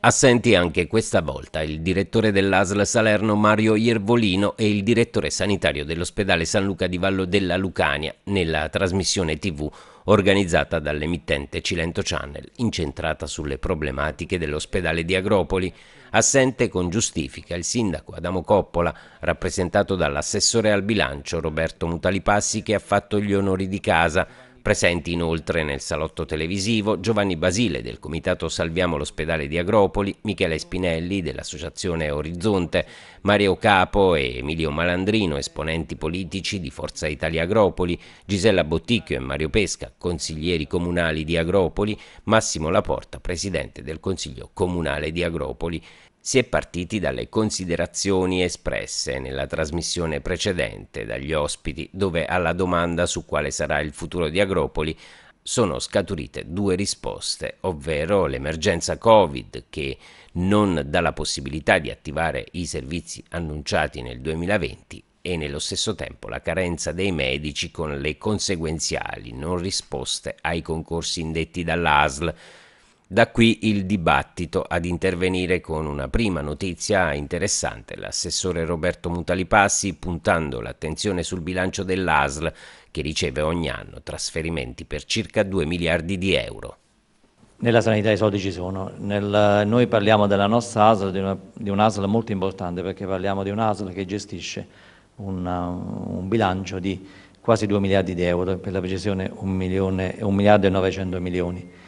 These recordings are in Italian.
Assenti anche questa volta il direttore dell'ASL Salerno Mario Iervolino e il direttore sanitario dell'ospedale San Luca di Vallo della Lucania nella trasmissione TV organizzata dall'emittente Cilento Channel, incentrata sulle problematiche dell'ospedale di Agropoli. Assente con giustifica il sindaco Adamo Coppola, rappresentato dall'assessore al bilancio Roberto Mutalipassi che ha fatto gli onori di casa Presenti inoltre nel salotto televisivo Giovanni Basile del Comitato Salviamo l'Ospedale di Agropoli, Michele Spinelli dell'Associazione Orizzonte, Mario Capo e Emilio Malandrino, esponenti politici di Forza Italia Agropoli, Gisella Botticchio e Mario Pesca, consiglieri comunali di Agropoli, Massimo Laporta, presidente del Consiglio Comunale di Agropoli. Si è partiti dalle considerazioni espresse nella trasmissione precedente dagli ospiti, dove alla domanda su quale sarà il futuro di Agropoli sono scaturite due risposte, ovvero l'emergenza Covid che non dà la possibilità di attivare i servizi annunciati nel 2020 e nello stesso tempo la carenza dei medici con le conseguenziali non risposte ai concorsi indetti dall'ASL da qui il dibattito ad intervenire con una prima notizia interessante. L'assessore Roberto Mutalipassi puntando l'attenzione sul bilancio dell'ASL che riceve ogni anno trasferimenti per circa 2 miliardi di euro. Nella sanità i soldi ci sono, Nel, noi parliamo della nostra ASL, di, una, di un'ASL molto importante perché parliamo di un'ASL che gestisce una, un bilancio di quasi 2 miliardi di euro, per la precisione 1, milione, 1 miliardo e 900 milioni di euro.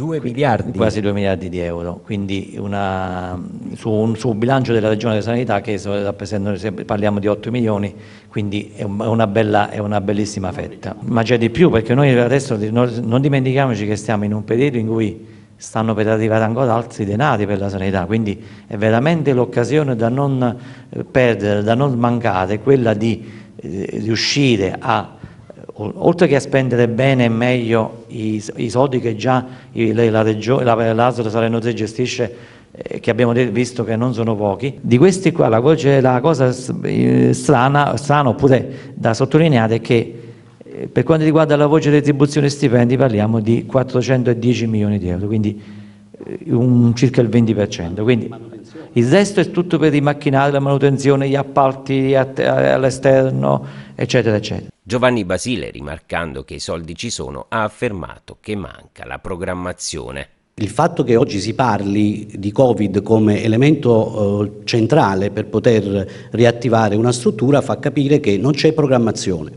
2 miliardi. Quasi 2 miliardi di euro, quindi una, su, un, su, un, bilancio della Regione della Sanità che rappresentano, parliamo di 8 milioni, quindi è una, bella, è una bellissima fetta. Ma c'è di più perché noi adesso non dimentichiamoci che stiamo in un periodo in cui stanno per arrivare ancora altri denari per la sanità, quindi è veramente l'occasione da non eh, perdere, da non mancare, quella di eh, riuscire a oltre che a spendere bene e meglio i, i soldi che già l'ASL Salerno 3 gestisce, eh, che abbiamo visto che non sono pochi, di questi qua la, la cosa strana, strana, oppure da sottolineare è che eh, per quanto riguarda la voce retribuzione e stipendi parliamo di 410 milioni di euro, quindi eh, un, circa il 20%. Quindi, il resto è tutto per i macchinari, la manutenzione, gli appalti all'esterno, eccetera, eccetera. Giovanni Basile, rimarcando che i soldi ci sono, ha affermato che manca la programmazione. Il fatto che oggi si parli di Covid come elemento eh, centrale per poter riattivare una struttura fa capire che non c'è programmazione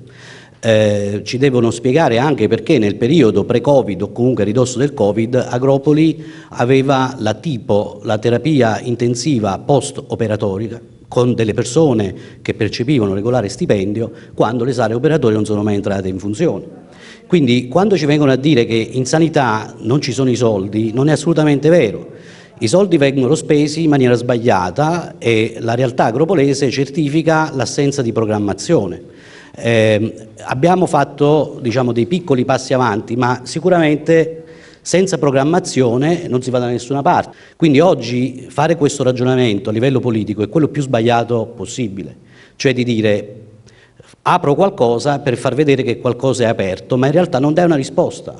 eh, ci devono spiegare anche perché nel periodo pre-Covid o comunque ridosso del Covid Agropoli aveva la tipo, la terapia intensiva post-operatoria con delle persone che percepivano regolare stipendio quando le sale operatorie non sono mai entrate in funzione. Quindi quando ci vengono a dire che in sanità non ci sono i soldi, non è assolutamente vero. I soldi vengono spesi in maniera sbagliata e la realtà agropolese certifica l'assenza di programmazione. Eh, abbiamo fatto diciamo, dei piccoli passi avanti, ma sicuramente senza programmazione non si va da nessuna parte. Quindi oggi fare questo ragionamento a livello politico è quello più sbagliato possibile, cioè di dire apro qualcosa per far vedere che qualcosa è aperto, ma in realtà non dai una risposta.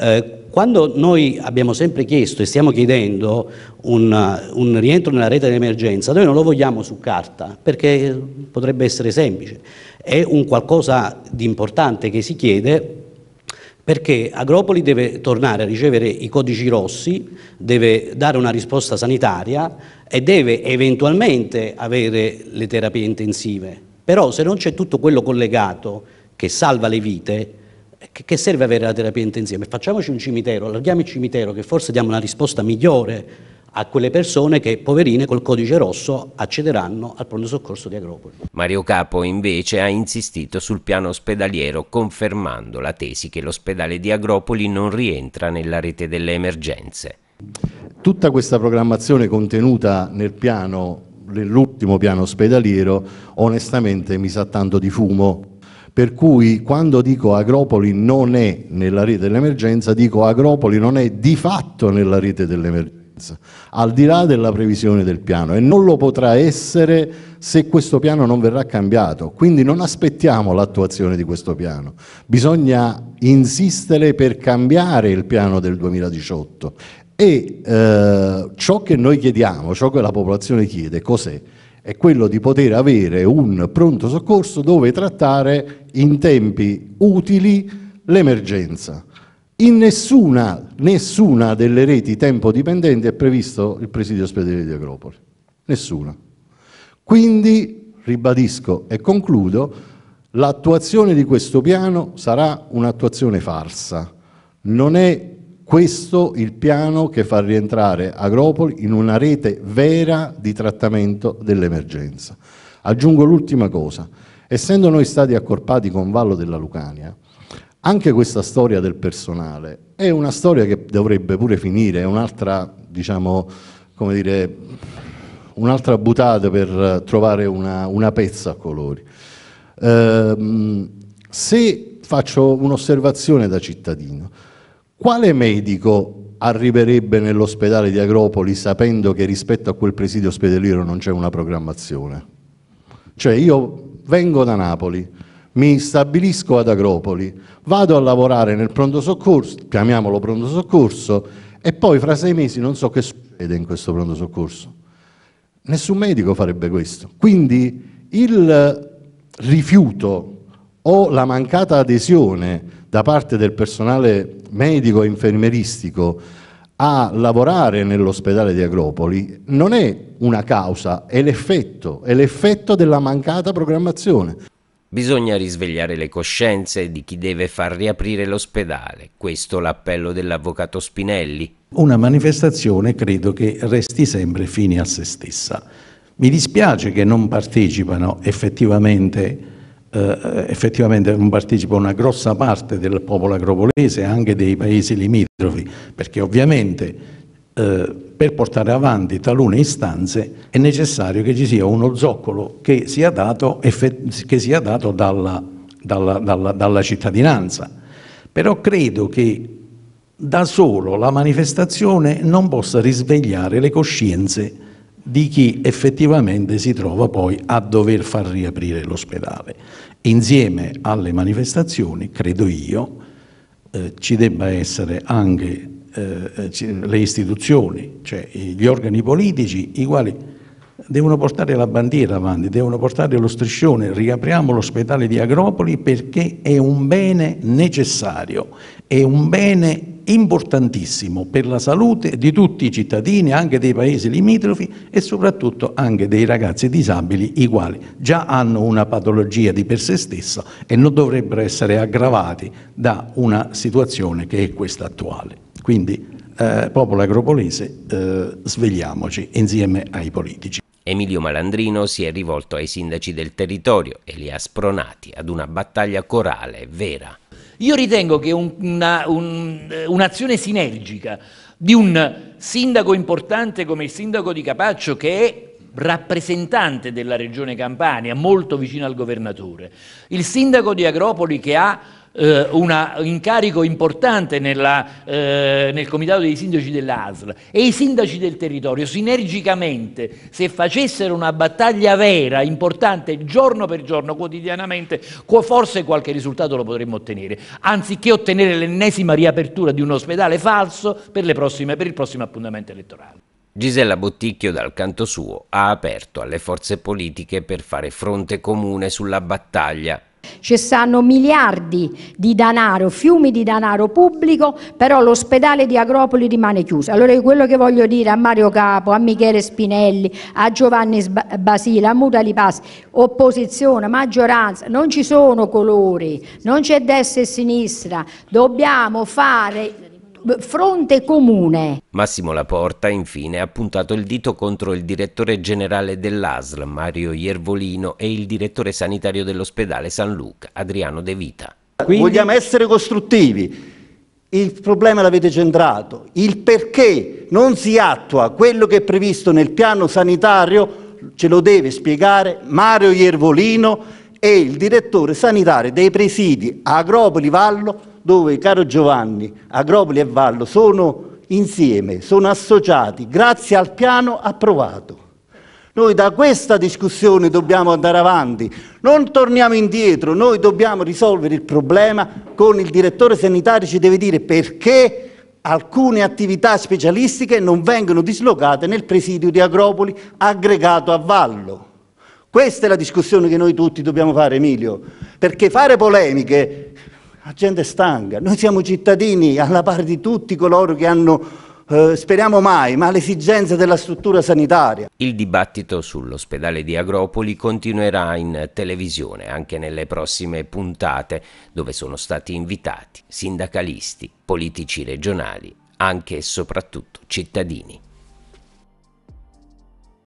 Eh, quando noi abbiamo sempre chiesto e stiamo chiedendo un, eh, un rientro nella rete di emergenza, noi non lo vogliamo su carta perché potrebbe essere semplice, è un qualcosa di importante che si chiede perché Agropoli deve tornare a ricevere i codici rossi, deve dare una risposta sanitaria e deve eventualmente avere le terapie intensive. Però se non c'è tutto quello collegato che salva le vite, che serve avere la terapia intensiva? Facciamoci un cimitero, allarghiamo il cimitero che forse diamo una risposta migliore a quelle persone che, poverine, col codice rosso accederanno al pronto soccorso di Agropoli. Mario Capo invece ha insistito sul piano ospedaliero confermando la tesi che l'ospedale di Agropoli non rientra nella rete delle emergenze. Tutta questa programmazione contenuta nel piano, nell'ultimo piano ospedaliero, onestamente mi sa tanto di fumo per cui quando dico Agropoli non è nella rete dell'emergenza, dico Agropoli non è di fatto nella rete dell'emergenza, al di là della previsione del piano e non lo potrà essere se questo piano non verrà cambiato. Quindi non aspettiamo l'attuazione di questo piano, bisogna insistere per cambiare il piano del 2018 e eh, ciò che noi chiediamo, ciò che la popolazione chiede, cos'è? è quello di poter avere un pronto soccorso dove trattare in tempi utili l'emergenza. In nessuna, nessuna, delle reti tempo dipendenti è previsto il presidio ospedale di Agropoli, nessuna. Quindi, ribadisco e concludo, l'attuazione di questo piano sarà un'attuazione farsa, non è questo il piano che fa rientrare Agropoli in una rete vera di trattamento dell'emergenza. Aggiungo l'ultima cosa, essendo noi stati accorpati con Vallo della Lucania, anche questa storia del personale è una storia che dovrebbe pure finire, è un'altra, diciamo, come dire, un'altra buttata per trovare una, una pezza a colori. Ehm, se faccio un'osservazione da cittadino, quale medico arriverebbe nell'ospedale di Agropoli sapendo che rispetto a quel presidio ospedaliero non c'è una programmazione? Cioè io vengo da Napoli, mi stabilisco ad Agropoli, vado a lavorare nel pronto soccorso, chiamiamolo pronto soccorso, e poi fra sei mesi non so che succede in questo pronto soccorso. Nessun medico farebbe questo. Quindi il rifiuto o la mancata adesione da parte del personale medico e infermieristico a lavorare nell'ospedale di Agropoli non è una causa, è l'effetto, è l'effetto della mancata programmazione. Bisogna risvegliare le coscienze di chi deve far riaprire l'ospedale, questo l'appello dell'avvocato Spinelli. Una manifestazione credo che resti sempre fine a se stessa. Mi dispiace che non partecipano effettivamente eh, effettivamente non partecipa una grossa parte del popolo agropolese e anche dei paesi limitrofi, perché ovviamente eh, per portare avanti talune istanze è necessario che ci sia uno zoccolo che sia dato, che sia dato dalla, dalla, dalla, dalla cittadinanza. Però credo che da solo la manifestazione non possa risvegliare le coscienze di chi effettivamente si trova poi a dover far riaprire l'ospedale. Insieme alle manifestazioni, credo io, eh, ci debba essere anche eh, le istituzioni, cioè gli organi politici, i quali devono portare la bandiera avanti, devono portare lo striscione, riapriamo l'ospedale di Agropoli perché è un bene necessario, è un bene importantissimo per la salute di tutti i cittadini, anche dei paesi limitrofi e soprattutto anche dei ragazzi disabili, i quali già hanno una patologia di per sé stessa e non dovrebbero essere aggravati da una situazione che è questa attuale. Quindi, eh, popolo agropolese, eh, svegliamoci insieme ai politici. Emilio Malandrino si è rivolto ai sindaci del territorio e li ha spronati ad una battaglia corale vera. Io ritengo che un, una, un, eh, un'azione sinergica di un sindaco importante come il sindaco di Capaccio, che è rappresentante della regione Campania, molto vicino al governatore, il sindaco di Agropoli che ha eh, un incarico importante nella, eh, nel comitato dei sindaci dell'ASL e i sindaci del territorio sinergicamente, se facessero una battaglia vera, importante, giorno per giorno, quotidianamente, forse qualche risultato lo potremmo ottenere, anziché ottenere l'ennesima riapertura di un ospedale falso per, prossime, per il prossimo appuntamento elettorale. Gisella Botticchio dal canto suo ha aperto alle forze politiche per fare fronte comune sulla battaglia ci stanno miliardi di denaro, fiumi di denaro pubblico, però l'ospedale di Agropoli rimane chiuso. Allora quello che voglio dire a Mario Capo, a Michele Spinelli, a Giovanni Basile, a Muta Lipassi, opposizione, maggioranza, non ci sono colori, non c'è destra e sinistra, dobbiamo fare fronte comune. Massimo Laporta infine ha puntato il dito contro il direttore generale dell'ASL Mario Iervolino e il direttore sanitario dell'ospedale San Luca Adriano De Vita. Quindi... Vogliamo essere costruttivi. Il problema l'avete centrato, il perché non si attua quello che è previsto nel piano sanitario ce lo deve spiegare Mario Iervolino e il direttore sanitario dei presidi Agropoli Vallo dove, caro Giovanni, Agropoli e Vallo sono insieme, sono associati grazie al piano approvato. Noi da questa discussione dobbiamo andare avanti, non torniamo indietro, noi dobbiamo risolvere il problema con il direttore sanitario ci deve dire perché alcune attività specialistiche non vengono dislocate nel presidio di Agropoli aggregato a Vallo. Questa è la discussione che noi tutti dobbiamo fare, Emilio, perché fare polemiche la gente è stanca, noi siamo cittadini alla pari di tutti coloro che hanno Uh, speriamo mai, ma le esigenze della struttura sanitaria. Il dibattito sull'ospedale di Agropoli continuerà in televisione anche nelle prossime puntate, dove sono stati invitati sindacalisti, politici regionali, anche e soprattutto cittadini.